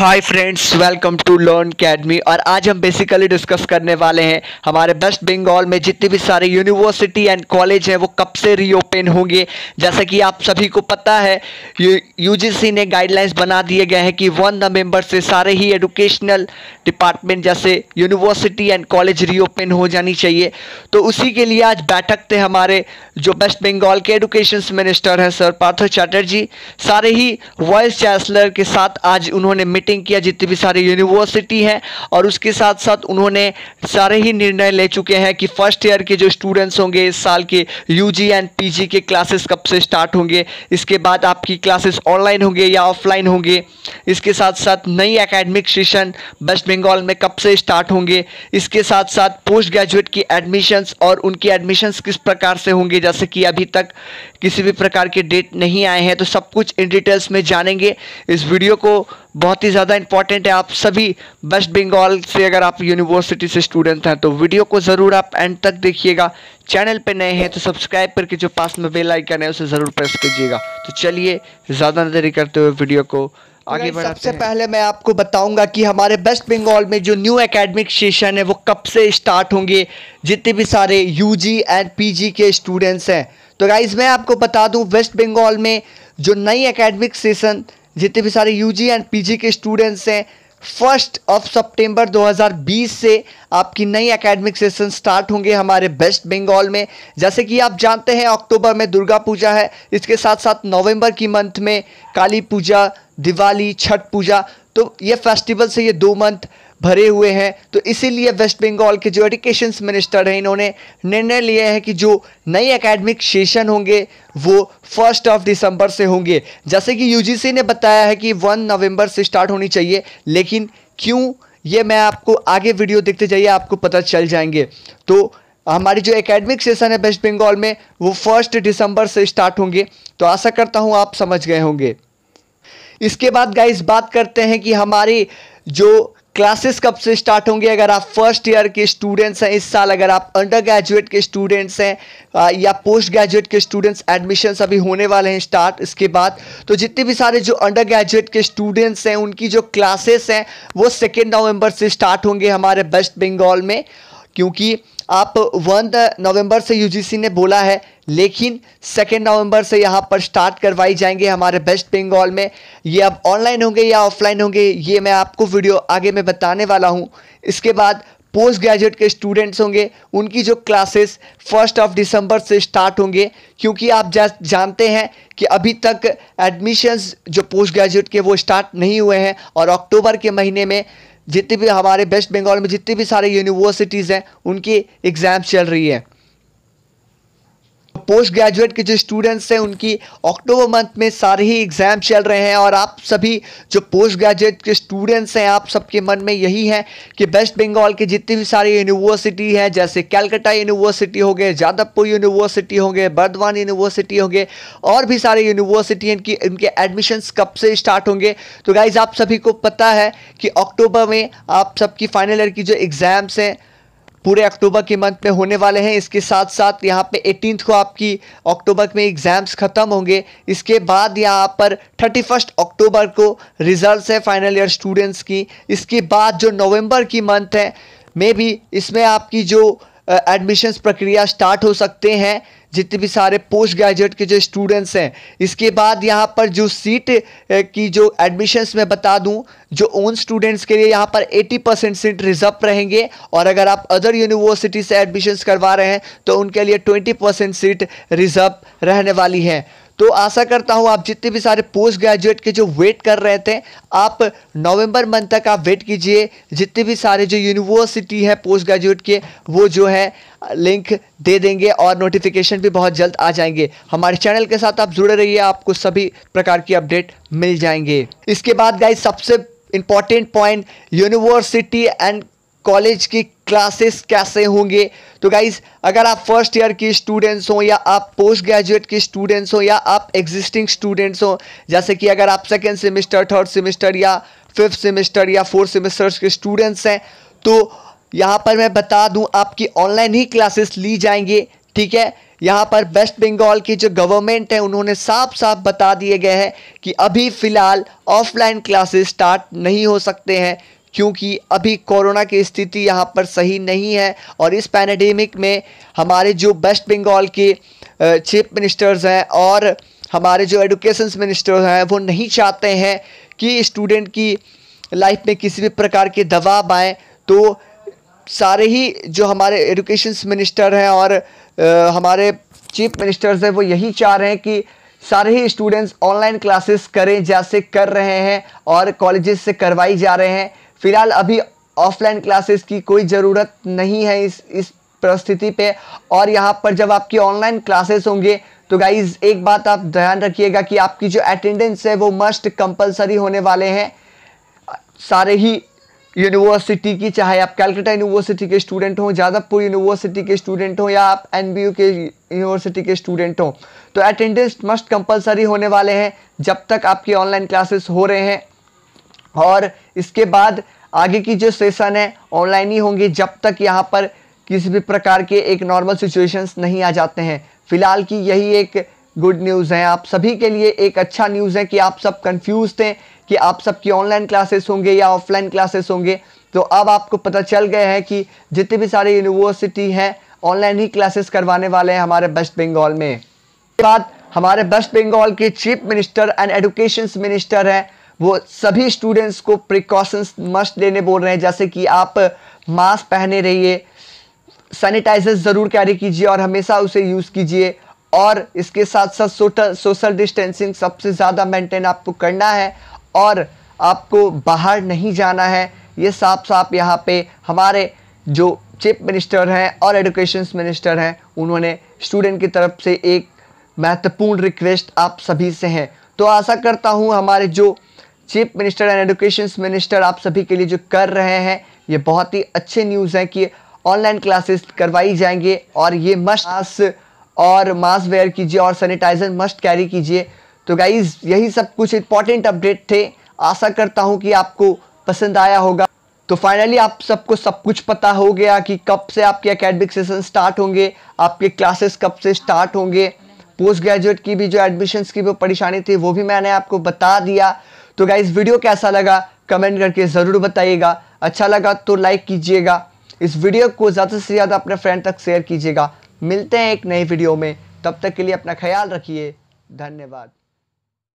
hi friends welcome to learn academy और आज हम बेसिकली डिस्कस करने वाले हैं हमारे वेस्ट बंगाल में जितनी भी सारे यूनिवर्सिटी एंड कॉलेज हैं वो कब से रीओपन होंगे जैसा कि आप सभी को पता है यूजीसी ने गाइडलाइंस बना दिए गए हैं कि वन नवंबर से सारे ही एडुकेशनल डिपार्टमेंट जैसे यूनिवर्सिटी एंड कॉलेज रीओपन हो जानी चाहिए तो उसी के लिए आज बैठक थे हमारे जो वेस्ट बंगाल के एडुकेशन मिनिस्टर हैं सर पार्थो चैटर्जी सारे ही वाइस चांसलर के साथ आज उन्होंने मीटिंग किया जितनी भी सारी यूनिवर्सिटी हैं और उसके साथ साथ उन्होंने सारे ही निर्णय ले चुके हैं कि फर्स्ट ईयर के जो स्टूडेंट्स होंगे इस साल के यू एंड पी के क्लासेस कब से स्टार्ट होंगे इसके बाद आपकी क्लासेस ऑनलाइन होंगे या ऑफलाइन होंगे इसके साथ साथ नई अकेडमिक सेशन वेस्ट बंगाल में कब से स्टार्ट होंगे इसके साथ साथ पोस्ट ग्रेजुएट की एडमिशंस और उनकी एडमिशंस किस प्रकार से होंगे जैसे कि अभी तक किसी भी प्रकार के डेट नहीं आए हैं तो सब कुछ इन डिटेल्स में जानेंगे इस वीडियो को बहुत ही ज़्यादा इंपॉर्टेंट है आप सभी वेस्ट बंगाल से अगर आप यूनिवर्सिटी से स्टूडेंट हैं तो वीडियो को ज़रूर आप एंड तक देखिएगा चैनल पे नए हैं तो सब्सक्राइब करके जो पास में बेल आइकन है उसे ज़रूर प्रेस कीजिएगा तो चलिए ज़्यादा नजरी करते हुए वीडियो को तो आगे बढ़ा सबसे पहले मैं आपको बताऊंगा कि हमारे वेस्ट बंगाल में जो न्यू एकेडमिक सेशन है वो कब से स्टार्ट होंगे जितने भी सारे यूजी एंड पीजी के स्टूडेंट्स हैं तो गाइज मैं आपको बता दूं वेस्ट बंगाल में जो नई एकेडमिक सेशन जितने भी सारे यूजी एंड पीजी के स्टूडेंट्स हैं फर्स्ट ऑफ सितंबर 2020 से आपकी नई एकेडमिक सेशन स्टार्ट होंगे हमारे वेस्ट बंगाल में जैसे कि आप जानते हैं अक्टूबर में दुर्गा पूजा है इसके साथ साथ नवंबर की मंथ में काली पूजा दिवाली छठ पूजा तो ये फेस्टिवल से ये दो मंथ भरे हुए हैं तो इसीलिए वेस्ट बंगाल के जो एडुकेशन मिनिस्टर हैं इन्होंने निर्णय लिया है कि जो नए एकेडमिक सेशन होंगे वो फर्स्ट ऑफ दिसंबर से होंगे जैसे कि यूजीसी ने बताया है कि वन नवंबर से स्टार्ट होनी चाहिए लेकिन क्यों ये मैं आपको आगे वीडियो देखते जाइए आपको पता चल जाएंगे तो हमारी जो एकेडमिक सेशन है वेस्ट बंगाल में वो फर्स्ट दिसंबर से स्टार्ट होंगे तो आशा करता हूँ आप समझ गए होंगे इसके बाद गाइस बात करते हैं कि हमारी जो क्लासेस कब से स्टार्ट होंगे अगर आप फर्स्ट ईयर के स्टूडेंट्स हैं इस साल अगर आप अंडर ग्रेजुएट के स्टूडेंट्स हैं या पोस्ट ग्रेजुएट के स्टूडेंट्स एडमिशन अभी होने वाले हैं स्टार्ट इसके बाद तो जितने भी सारे जो अंडर ग्रेजुएट के स्टूडेंट्स हैं उनकी जो क्लासेस हैं वो सेकेंड नवम्बर से स्टार्ट होंगे हमारे वेस्ट बंगाल में क्योंकि आप वन नवंबर से यूजीसी ने बोला है लेकिन सेकेंड नवंबर से यहाँ पर स्टार्ट करवाई जाएंगे हमारे वेस्ट बंगाल में ये अब ऑनलाइन होंगे या ऑफलाइन होंगे ये मैं आपको वीडियो आगे में बताने वाला हूँ इसके बाद पोस्ट ग्रेजुएट के स्टूडेंट्स होंगे उनकी जो क्लासेस फर्स्ट ऑफ दिसंबर से स्टार्ट होंगे क्योंकि आप जा, जानते हैं कि अभी तक एडमिशन्स जो पोस्ट ग्रेजुएट के वो स्टार्ट नहीं हुए हैं और अक्टूबर के महीने में जितनी भी हमारे वेस्ट बंगाल में जितनी भी सारी यूनिवर्सिटीज़ हैं उनकी एग्ज़ाम्स चल रही है पोस्ट ग्रेजुएट के जो स्टूडेंट्स हैं उनकी अक्टूबर मंथ में सारे ही एग्ज़ाम चल रहे हैं और आप सभी जो पोस्ट ग्रेजुएट के स्टूडेंट्स हैं आप सबके मन में यही है कि वेस्ट बंगाल के जितनी भी सारी यूनिवर्सिटी हैं जैसे कैलकाटा यूनिवर्सिटी हो गए जादवपुर यूनिवर्सिटी हो गए बर्धवान यूनिवर्सिटी हो गए और भी सारे यूनिवर्सिटी इनकी इनके एडमिशन्स कब से स्टार्ट होंगे तो गाइज़ आप सभी को पता है कि अक्टूबर में आप सबकी फाइनल ईयर की जो एग्ज़ाम्स हैं पूरे अक्टूबर के मंथ में होने वाले हैं इसके साथ साथ यहाँ पे एटीन को आपकी अक्टूबर में एग्ज़ाम्स ख़त्म होंगे इसके बाद यहाँ पर थर्टी फर्स्ट अक्टूबर को रिजल्ट्स है फाइनल ईयर स्टूडेंट्स की इसके बाद जो नवंबर की मंथ है मे भी इसमें आपकी जो एडमिशन्स प्रक्रिया स्टार्ट हो सकते हैं जितने भी सारे पोस्ट ग्रेजुएट के जो स्टूडेंट्स हैं इसके बाद यहाँ पर जो सीट की जो एडमिशन्स मैं बता दूँ जो ओन स्टूडेंट्स के लिए यहाँ पर 80 परसेंट सीट रिजर्व रहेंगे और अगर आप अदर यूनिवर्सिटी से एडमिशन्स करवा रहे हैं तो उनके लिए 20 परसेंट सीट रिजर्व रहने वाली है तो आशा करता हूँ आप जितने भी सारे पोस्ट ग्रेजुएट के जो वेट कर रहे थे आप नवंबर मंथ तक आप वेट कीजिए जितने भी सारे जो यूनिवर्सिटी है पोस्ट ग्रेजुएट के वो जो है लिंक दे देंगे और नोटिफिकेशन भी बहुत जल्द आ जाएंगे हमारे चैनल के साथ आप जुड़े रहिए आपको सभी प्रकार की अपडेट मिल जाएंगे इसके बाद गाइज सबसे important point university and college की क्लासेस कैसे होंगे तो गाइज अगर आप फर्स्ट ईयर की स्टूडेंट्स हो या आप पोस्ट ग्रेजुएट की स्टूडेंट्स हो या आप एग्जिस्टिंग स्टूडेंट्स हो जैसे कि अगर आप सेकेंड सेमेस्टर थर्ड सेमेस्टर या फिफ्थ सेमेस्टर या फोर्थ सेमेस्टर के स्टूडेंट्स हैं तो यहाँ पर मैं बता दूँ आपकी ऑनलाइन ही क्लासेस ली जाएंगे ठीक है यहाँ पर वेस्ट बंगाल की जो गवर्नमेंट है उन्होंने साफ साफ बता दिए गए हैं कि अभी फ़िलहाल ऑफलाइन क्लासेस स्टार्ट नहीं हो सकते हैं क्योंकि अभी कोरोना की स्थिति यहाँ पर सही नहीं है और इस पैनेडेमिक में हमारे जो वेस्ट बंगाल के चीफ मिनिस्टर्स हैं और हमारे जो एडुकेशन मिनिस्टर्स हैं वो नहीं चाहते हैं कि स्टूडेंट की लाइफ में किसी भी प्रकार के दबाव आए तो सारे ही जो हमारे एडुकेशन मिनिस्टर हैं और आ, हमारे चीफ मिनिस्टर्स हैं वो यही चाह रहे हैं कि सारे ही स्टूडेंट्स ऑनलाइन क्लासेस करें जैसे कर रहे हैं और कॉलेजेस से करवाई जा रहे हैं फिलहाल अभी ऑफलाइन क्लासेस की कोई ज़रूरत नहीं है इस इस परिस्थिति पे और यहाँ पर जब आपकी ऑनलाइन क्लासेस होंगे तो गाइज़ एक बात आप ध्यान रखिएगा कि आपकी जो अटेंडेंस है वो मस्ट कंपलसरी होने वाले हैं सारे ही यूनिवर्सिटी की चाहे आप कैलकाटा यूनिवर्सिटी के स्टूडेंट हों जादवपुर यूनिवर्सिटी के स्टूडेंट हों या आप एन के यूनिवर्सिटी के स्टूडेंट हों तो अटेंडेंस मस्ट कंपलसरी होने वाले हैं जब तक आपकी ऑनलाइन क्लासेस हो रहे हैं और इसके बाद आगे की जो सेशन है ऑनलाइन ही होंगे जब तक यहाँ पर किसी भी प्रकार के एक नॉर्मल सिचुएशंस नहीं आ जाते हैं फिलहाल की यही एक गुड न्यूज़ है आप सभी के लिए एक अच्छा न्यूज़ है कि आप सब कंफ्यूज थे कि आप सबकी ऑनलाइन क्लासेस होंगे या ऑफलाइन क्लासेस होंगे तो अब आपको पता चल गया है कि जितने भी सारे यूनिवर्सिटी हैं ऑनलाइन ही क्लासेस करवाने वाले हैं हमारे वेस्ट बंगाल में बाद हमारे वेस्ट बंगाल के chief minister and education minister हैं वो सभी स्टूडेंट्स को प्रिकॉशंस मस्ट लेने बोल रहे हैं जैसे कि आप मास्क पहने रहिए सैनिटाइजर ज़रूर कैरी कीजिए और हमेशा उसे यूज़ कीजिए और इसके साथ साथ सोशल सोशल डिस्टेंसिंग सबसे ज़्यादा मेंटेन आपको करना है और आपको बाहर नहीं जाना है ये साफ साफ यहाँ पे हमारे जो चीफ मिनिस्टर हैं और एडुकेशन मिनिस्टर हैं उन्होंने स्टूडेंट की तरफ से एक महत्वपूर्ण रिक्वेस्ट आप सभी से हैं तो आशा करता हूँ हमारे जो chief minister and education minister आप सभी के लिए जो कर रहे हैं ये बहुत ही अच्छे न्यूज़ हैं कि ऑनलाइन क्लासेस करवाई जाएंगे और ये मस्ट और मास्क वेयर कीजिए और सैनिटाइजर मस्ट कैरी कीजिए तो गाइज यही सब कुछ इंपॉर्टेंट अपडेट थे आशा करता हूँ कि आपको पसंद आया होगा तो फाइनली आप सबको सब कुछ पता हो गया कि कब से आपके अकेडमिक सेशन स्टार्ट होंगे आपके क्लासेस कब से स्टार्ट होंगे पोस्ट ग्रेजुएट की भी जो एडमिशन्स की वो परेशानी थी वो भी मैंने आपको बता दिया तो गाइज़ वीडियो कैसा लगा कमेंट करके ज़रूर बताइएगा अच्छा लगा तो लाइक कीजिएगा इस वीडियो को ज़्यादा से ज़्यादा अपने फ्रेंड तक शेयर कीजिएगा मिलते हैं एक नई वीडियो में तब तक के लिए अपना ख्याल रखिए धन्यवाद